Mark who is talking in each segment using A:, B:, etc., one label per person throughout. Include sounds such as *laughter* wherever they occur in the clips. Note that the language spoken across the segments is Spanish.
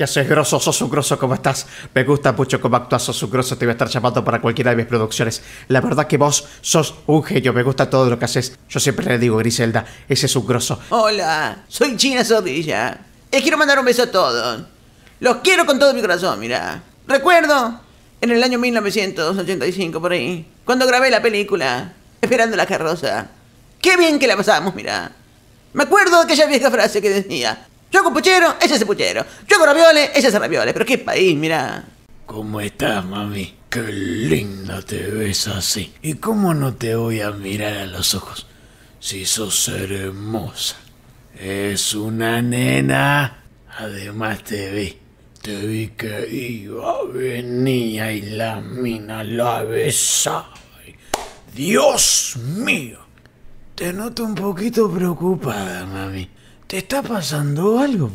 A: Que haces, grosso, sos un grosso, ¿cómo estás? Me gusta mucho cómo actúas, sos un grosso, te voy a estar llamando para cualquiera de mis producciones. La verdad que vos sos un genio, me gusta todo lo que haces. Yo siempre le digo, Griselda, ese es un grosso.
B: Hola, soy China Sodilla, Les quiero mandar un beso a todos. Los quiero con todo mi corazón, mira. Recuerdo, en el año 1985, por ahí, cuando grabé la película, Esperando la carroza. Qué bien que la pasamos, mira. Me acuerdo de aquella vieja frase que decía, yo con puchero, ella hace puchero. Yo con ravioles, ella hace ravioles. Pero qué país, mira.
C: ¿Cómo estás, mami? Qué linda te ves así. ¿Y cómo no te voy a mirar a los ojos? Si sos hermosa. Es una nena. Además te vi. Te vi que iba, venía y la mina la besaba. Dios mío. Te noto un poquito preocupada, mami te está pasando algo,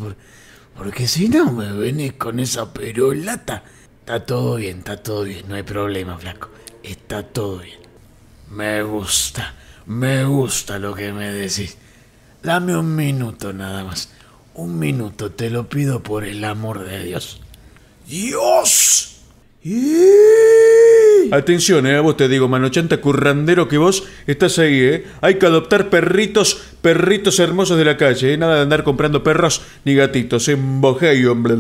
C: porque si no me venís con esa perolata. Está todo bien, está todo bien, no hay problema, flaco. Está todo bien. Me gusta, me gusta lo que me decís. Dame un minuto nada más. Un minuto, te lo pido por el amor de Dios. ¡Dios! ¡Y! Atención,
A: eh, a vos te digo, manochanta currandero que vos estás ahí, eh. Hay que adoptar perritos, perritos hermosos de la calle, eh. Nada de andar comprando perros ni gatitos, en eh. hombre.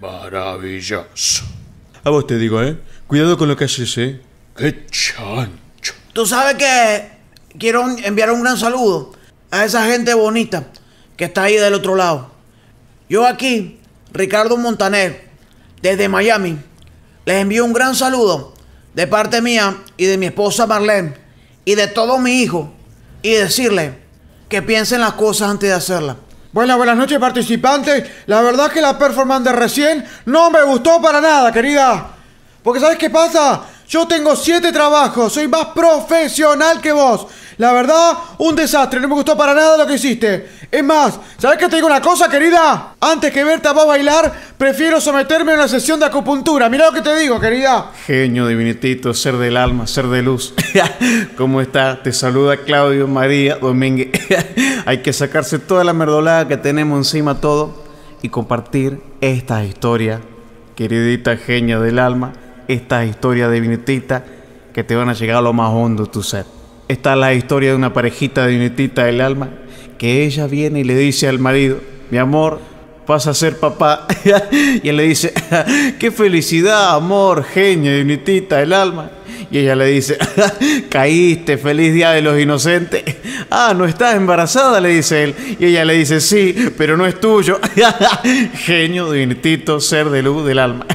C: Maravilloso.
A: A vos te digo, eh. Cuidado con lo que haces, eh.
C: Qué chancho.
D: Tú sabes que quiero enviar un gran saludo a esa gente bonita que está ahí del otro lado. Yo aquí, Ricardo Montaner, desde Miami, les envío un gran saludo de parte mía y de mi esposa Marlene y de todo mi hijo y decirle
E: que piensen las cosas antes de hacerlas. Buenas, buenas noches participantes. La verdad es que la performance de recién no me gustó para nada, querida. Porque ¿sabes qué pasa? Yo tengo siete trabajos, soy más profesional que vos. La verdad, un desastre, no me gustó para nada lo que hiciste. Es más, ¿sabes que te digo una cosa, querida? Antes que verte a bailar, prefiero someterme a una sesión de acupuntura. Mira lo que te digo, querida.
A: Genio, divinitito, ser del alma, ser de luz. *laughs* ¿Cómo está? Te saluda Claudio María Domínguez. *laughs* Hay que sacarse toda la merdolada que tenemos encima todo y compartir esta historia, queridita genia del alma estas historias divinititas que te van a llegar a lo más hondo tu ser. Esta es la historia de una parejita divinitita del alma que ella viene y le dice al marido, mi amor, vas a ser papá. *laughs* y él le dice, *laughs* qué felicidad, amor, genio, divinitita del alma. Y ella le dice, *laughs* caíste, feliz día de los inocentes. Ah, no estás embarazada, le dice él. Y ella le dice, sí, pero no es tuyo. Genio, divinitito, ser de luz del alma.